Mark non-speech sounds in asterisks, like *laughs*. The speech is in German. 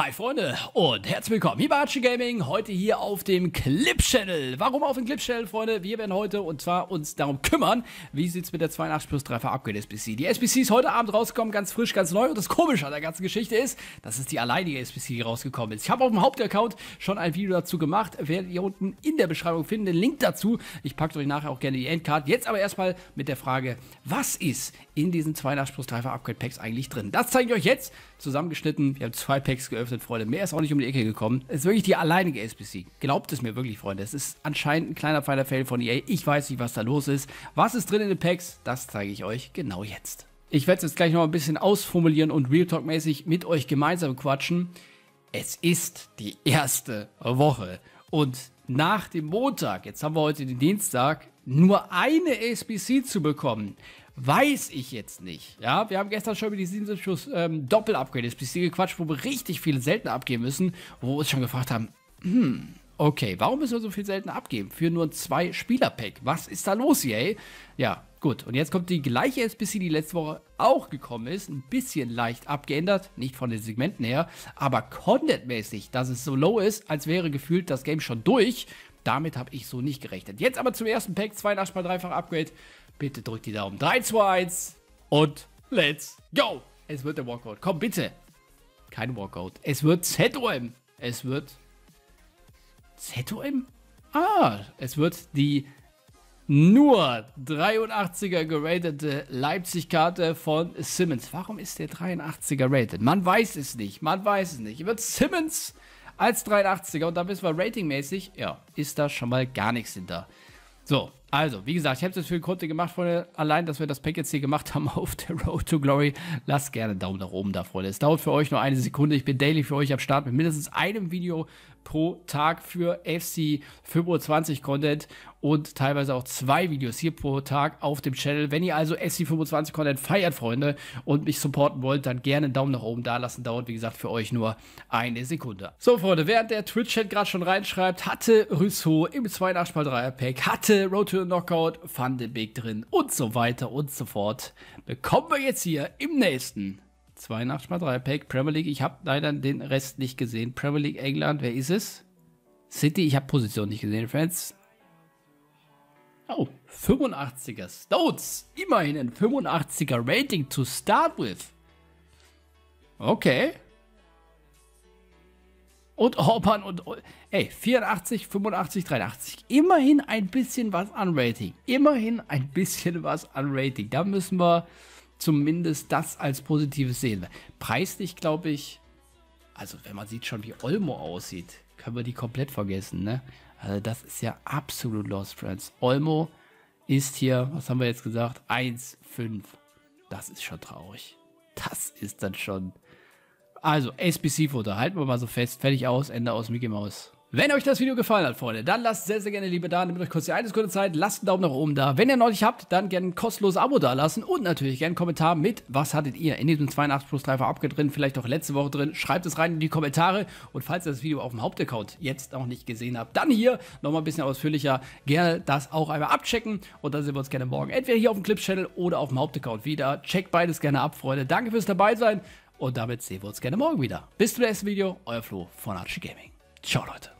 Hi Freunde und herzlich willkommen hier bei Archie Gaming, heute hier auf dem Clip Channel. Warum auf dem Clip Channel, Freunde? Wir werden heute und zwar uns darum kümmern, wie es mit der 82 plus 3 Upgrade SBC. Die SBC ist heute Abend rausgekommen, ganz frisch, ganz neu und das Komische an der ganzen Geschichte ist, dass es die alleinige SBC, die rausgekommen ist. Ich habe auf dem Hauptaccount schon ein Video dazu gemacht, werdet ihr unten in der Beschreibung finden, den Link dazu. Ich packe euch nachher auch gerne die Endcard. Jetzt aber erstmal mit der Frage, was ist in diesen 82 plus 3 Upgrade Packs eigentlich drin? Das zeige ich euch jetzt zusammengeschnitten. Wir haben zwei Packs geöffnet, Freunde. Mehr ist auch nicht um die Ecke gekommen. Es ist wirklich die alleinige SBC. Glaubt es mir wirklich, Freunde. Es ist anscheinend ein kleiner feiner Fail von EA. Ich weiß nicht, was da los ist. Was ist drin in den Packs? Das zeige ich euch genau jetzt. Ich werde es jetzt gleich noch ein bisschen ausformulieren und Real Talk-mäßig mit euch gemeinsam quatschen. Es ist die erste Woche. Und nach dem Montag, jetzt haben wir heute den Dienstag, nur eine SBC zu bekommen, Weiß ich jetzt nicht. Ja, wir haben gestern schon über die 77 Schuss ähm, Doppel-Upgrade SPC gequatscht, wo wir richtig viele selten abgeben müssen, wo wir uns schon gefragt haben, hm, okay, warum müssen wir so viel selten abgeben? Für nur zwei Spieler-Pack. Was ist da los hier, ey? Ja, gut. Und jetzt kommt die gleiche SPC, die letzte Woche auch gekommen ist. Ein bisschen leicht abgeändert, nicht von den Segmenten her, aber Content-mäßig, dass es so low ist, als wäre gefühlt das Game schon durch. Damit habe ich so nicht gerechnet. Jetzt aber zum ersten Pack, 82 3 fach Upgrade. Bitte drückt die Daumen. 3, 2, 1 und let's go. Es wird der Walkout. Komm, bitte. Kein Walkout. Es wird ZOM. Es wird ZOM? Ah, es wird die nur 83er geratete Leipzig-Karte von Simmons. Warum ist der 83er rated? Man weiß es nicht. Man weiß es nicht. Es wird Simmons als 83er und da wissen wir ratingmäßig, ja, ist da schon mal gar nichts hinter. So, also, wie gesagt, ich habe es jetzt für Kurze gemacht, Freunde. Allein, dass wir das Pack jetzt hier gemacht haben *laughs* auf der Road to Glory. Lasst gerne einen Daumen nach oben da, Freunde. Es dauert für euch nur eine Sekunde. Ich bin daily für euch am Start mit mindestens einem Video pro Tag für FC 25 Content und teilweise auch zwei Videos hier pro Tag auf dem Channel. Wenn ihr also FC 25 Content feiert, Freunde, und mich supporten wollt, dann gerne einen Daumen nach oben da lassen. Dauert, wie gesagt, für euch nur eine Sekunde. So, Freunde, während der Twitch-Chat gerade schon reinschreibt, hatte Rousseau im 82x3er-Pack, hatte Road to für Knockout, Van de Beek drin und so weiter und so fort. Bekommen wir jetzt hier im nächsten 82x3 Pack Premier League. Ich habe leider den Rest nicht gesehen. Premier League England, wer ist es? City, ich habe Position nicht gesehen, Fans. Oh, 85er Stones. Immerhin ein 85er Rating to start with. Okay und Orban und, ey, 84, 85, 83. Immerhin ein bisschen was an Rating. Immerhin ein bisschen was an Rating. Da müssen wir zumindest das als Positives sehen. Preislich glaube ich, also wenn man sieht schon, wie Olmo aussieht, können wir die komplett vergessen, ne? Also das ist ja absolut Lost Friends. Olmo ist hier, was haben wir jetzt gesagt? 1,5. Das ist schon traurig. Das ist dann schon also, sbc Futter. Halten wir mal so fest. Fertig aus. Ende aus Mickey Maus. Wenn euch das Video gefallen hat, Freunde, dann lasst sehr, sehr gerne Liebe da. Nehmt euch kurz die eine Sekunde Zeit. Lasst einen Daumen nach oben da. Wenn ihr noch nicht habt, dann gerne ein kostenloses Abo da lassen und natürlich gerne einen Kommentar mit, was hattet ihr in diesem 82 Plus 3 Upgrade drin, vielleicht auch letzte Woche drin. Schreibt es rein in die Kommentare. Und falls ihr das Video auf dem Hauptaccount jetzt noch nicht gesehen habt, dann hier nochmal ein bisschen ausführlicher gerne das auch einmal abchecken. Und dann sehen wir uns gerne morgen entweder hier auf dem Clips-Channel oder auf dem Hauptaccount wieder. Checkt beides gerne ab, Freunde. Danke fürs dabei sein. Und damit sehen wir uns gerne morgen wieder. Bis zum nächsten Video, euer Flo von Archie Gaming. Ciao, Leute.